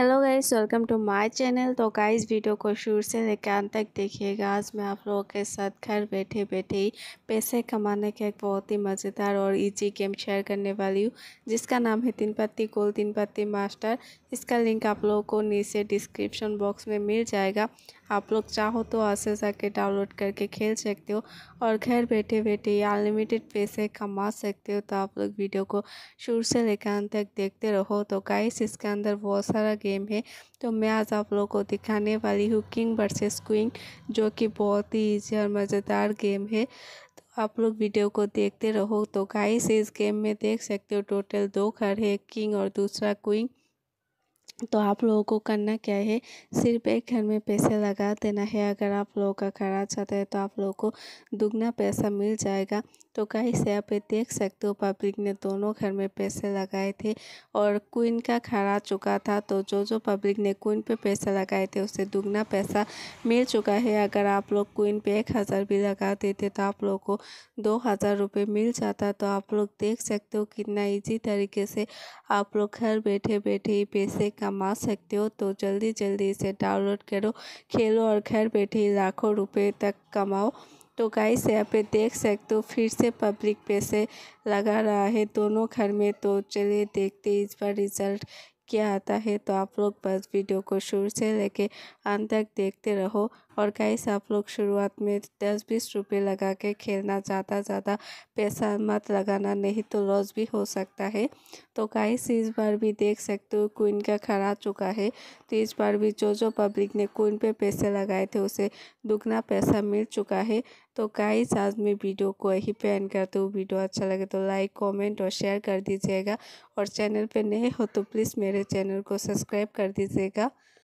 hello guys welcome to my channel तो guys video को शुरू से लेकर अंत तक देखिएगा आज मैं आप लोगों के साथ घर बैठे बैठे ही पैसे कमाने का एक बहुत ही मज़ेदार और इजी गेम शेयर करने वाली हूँ जिसका नाम है तीन पत्ती गोल तीन पत्ती मास्टर इसका लिंक आप लोगों को नीचे डिस्क्रिप्शन बॉक्स में मिल जाएगा आप लोग चाहो तो आसे जाके डाउनलोड करके खेल सकते हो और घर बैठे बैठे ही अनलिमिटेड पैसे कमा सकते हो तो आप लोग वीडियो को शुरू से लेकर अंत तक देखते रहो तो गाइस इसके अंदर बहुत सारा गेम है तो मैं आज आप लोगों को दिखाने वाली हूँ किंग वर्सेस क्वीन जो कि बहुत ही ईजी और मज़ेदार गेम है तो आप लोग वीडियो को देखते रहो तो गाइस इस गेम में देख सकते हो टोटल दो घर है किंग और दूसरा क्वीन तो आप लोगों को करना क्या है सिर्फ एक घर में पैसे लगा देना है अगर आप लोगों का आ जाता अच्छा है तो आप लोगों को दुगना पैसा मिल जाएगा तो कहीं से आप देख सकते हो पब्लिक ने दोनों घर में पैसे लगाए थे और क्वीन का घर आ चुका था तो जो जो पब्लिक ने क्वीन पे पैसे लगाए थे उसे दुगना पैसा मिल चुका है अगर आप लोग क्वीन पे एक हज़ार भी लगा देते तो आप लोग को दो हज़ार रुपये मिल जाता तो आप लोग देख सकते हो कितना इजी तरीके से आप लोग घर बैठे बैठे पैसे कमा काम सकते हो तो जल्दी जल्दी इसे डाउनलोड करो खेलो और घर बैठे लाखों रुपए तक कमाओ तो गाइस यहाँ पे देख सकते हो फिर से पब्लिक पैसे लगा रहा है दोनों घर में तो चलिए देखते इस बार रिजल्ट क्या आता है तो आप लोग बस वीडियो को शुरू से लेके अंत तक देखते रहो और कई आप लोग शुरुआत में दस बीस रुपये लगा के खेलना ज़्यादा ज़्यादा पैसा मत लगाना नहीं तो लॉस भी हो सकता है तो गाइस इस बार भी देख सकते हो क्वीन का खड़ा चुका है तो इस बार भी जो जो पब्लिक ने क्वीन पे पैसे लगाए थे उसे दुगना पैसा मिल चुका है तो गाइस आज मैं वीडियो को यही पे करते हूँ वीडियो अच्छा लगे तो लाइक कमेंट और शेयर कर दीजिएगा और चैनल पे नए हो तो प्लीज़ मेरे चैनल को सब्सक्राइब कर दीजिएगा